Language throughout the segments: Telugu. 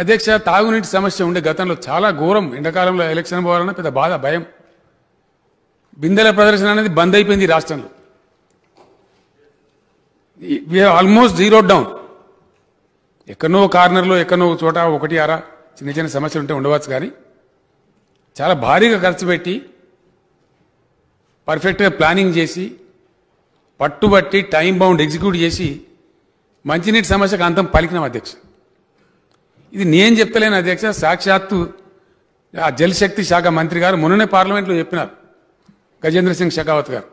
అధ్యక్ష తాగునీటి సమస్య ఉండే గతంలో చాలా ఘోరం ఎండాకాలంలో ఎలక్షన్ పోవాలన్న పెద్ద బాధ భయం బిందెల ప్రదర్శన అనేది బంద్ అయిపోయింది రాష్ట్రంలో ఆల్మోస్ట్ జీరో డౌన్ ఎక్కడో కార్నర్లో ఎక్కడో చోట ఒకటి అరా చిన్న చిన్న సమస్యలు ఉంటే ఉండవచ్చు కానీ చాలా భారీగా ఖర్చు పెట్టి పర్ఫెక్ట్గా ప్లానింగ్ చేసి పట్టుబట్టి టైం బౌండ్ ఎగ్జిక్యూట్ చేసి మంచినీటి సమస్యకు అంతం పలికినాం అధ్యక్ష ఇది నేను చెప్తలేను అధ్యక్ష సాక్షాత్తు ఆ జలశక్తి శాఖ మంత్రి గారు మొన్ననే పార్లమెంట్లో చెప్పినారు గజేంద్ర సింగ్ షెకావత్ గారు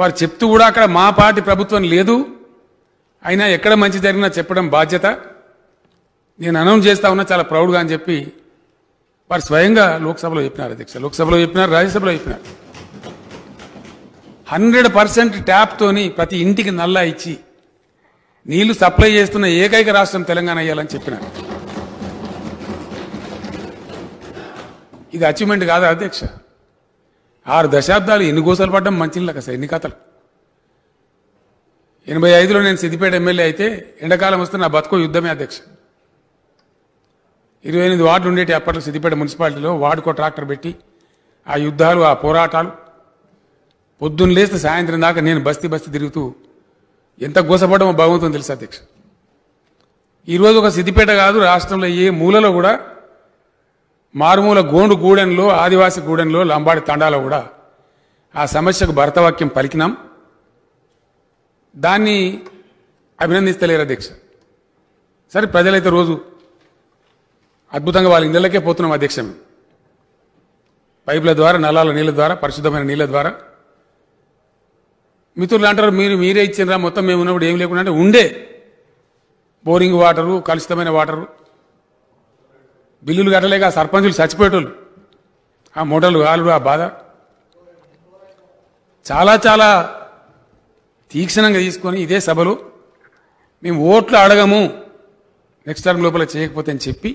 వారు చెప్తూ కూడా అక్కడ మా పార్టీ ప్రభుత్వం లేదు అయినా ఎక్కడ మంచి జరిగినా చెప్పడం బాధ్యత నేను అనౌన్స్ చేస్తా ఉన్నా చాలా ప్రౌడ్గా అని చెప్పి వారు స్వయంగా లోక్సభలో చెప్పినారు అధ్యక్ష లోక్సభలో చెప్పినారు రాజ్యసభలో చెప్పినారు హండ్రెడ్ పర్సెంట్ ట్యాప్తోని ప్రతి ఇంటికి నల్లా ఇచ్చి నీళ్లు సప్లై చేస్తున్న ఏకైక రాష్ట్రం తెలంగాణ అయ్యాలని చెప్పినారు ఇది అచీవ్మెంట్ కాదా అధ్యక్ష ఆరు దశాబ్దాలు ఎన్ని కోసాలు పడ్డం మంచిళ్ళకి అసలు ఎన్ని కథలు ఎనభై ఐదులో నేను సిద్దిపేట ఎమ్మెల్యే అయితే ఎండాకాలం వస్తే నా బతుకు యుద్ధమే అధ్యక్ష ఇరవై ఎనిమిది వార్డులు ఉండేటి అప్పట్లో సిద్దిపేట మున్సిపాలిటీలో వార్డుకో ట్రాక్టర్ పెట్టి ఆ యుద్ధాలు ఆ పోరాటాలు పొద్దున్న లేస్తే సాయంత్రం దాకా నేను బస్తీ బస్తీ తిరుగుతూ ఎంత గోసపడమో బాగుంటుందో తెలుసు అధ్యక్ష ఈరోజు ఒక సిద్దిపేట కాదు రాష్ట్రంలో ఏ మూలలో కూడా మారుమూల గోండు గూడెంలో ఆదివాసి గూడెంలో లంబాడి తండాలో కూడా ఆ సమస్యకు భరతవాక్యం పలికినాం దాన్ని అభినందిస్తలేరు అధ్యక్ష సరే ప్రజలైతే రోజు అద్భుతంగా వాళ్ళ ఇళ్ళకే పోతున్నాం అధ్యక్ష పైపుల ద్వారా నలాల నీళ్ళ ద్వారా పరిశుద్ధమైన నీళ్ళ ద్వారా మిత్రులు అంటారు మీరు మీరే ఇచ్చినరా మొత్తం మేము ఉన్నప్పుడు ఏం లేకుండా అంటే ఉండే బోరింగ్ వాటరు కలుషితమైన వాటరు బిల్లులు కట్టలేక సర్పంచులు చచ్చిపోయేటోళ్ళు ఆ మోటార్లు ఆలుడు ఆ బాధ చాలా చాలా తీక్షణంగా తీసుకొని ఇదే సభలో మేము ఓట్లు అడగము నెక్స్ట్ టర్మ్ లోపల చేయకపోతే అని చెప్పి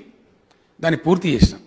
దాన్ని పూర్తి చేసినాం